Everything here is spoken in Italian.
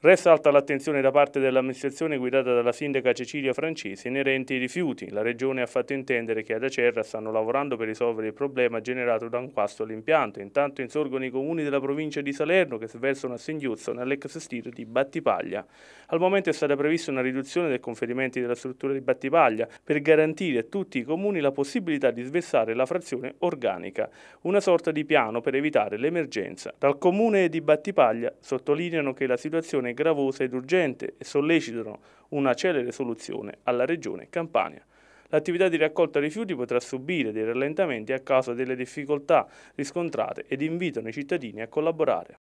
Resta alta l'attenzione da parte dell'amministrazione guidata dalla sindaca Cecilia Francese inerente ai rifiuti. La Regione ha fatto intendere che ad Acerra stanno lavorando per risolvere il problema generato da un guasto all'impianto. Intanto insorgono i comuni della provincia di Salerno che sversano a Singhiozzo nell'ex sito di Battipaglia. Al momento è stata prevista una riduzione dei conferimenti della struttura di Battipaglia per garantire a tutti i comuni la possibilità di sversare la frazione organica, una sorta di piano per evitare l'emergenza. Dal comune di Battipaglia sottolineano che la situazione situazione gravosa ed urgente e sollecitano una celere soluzione alla Regione Campania. L'attività di raccolta rifiuti potrà subire dei rallentamenti a causa delle difficoltà riscontrate ed invitano i cittadini a collaborare.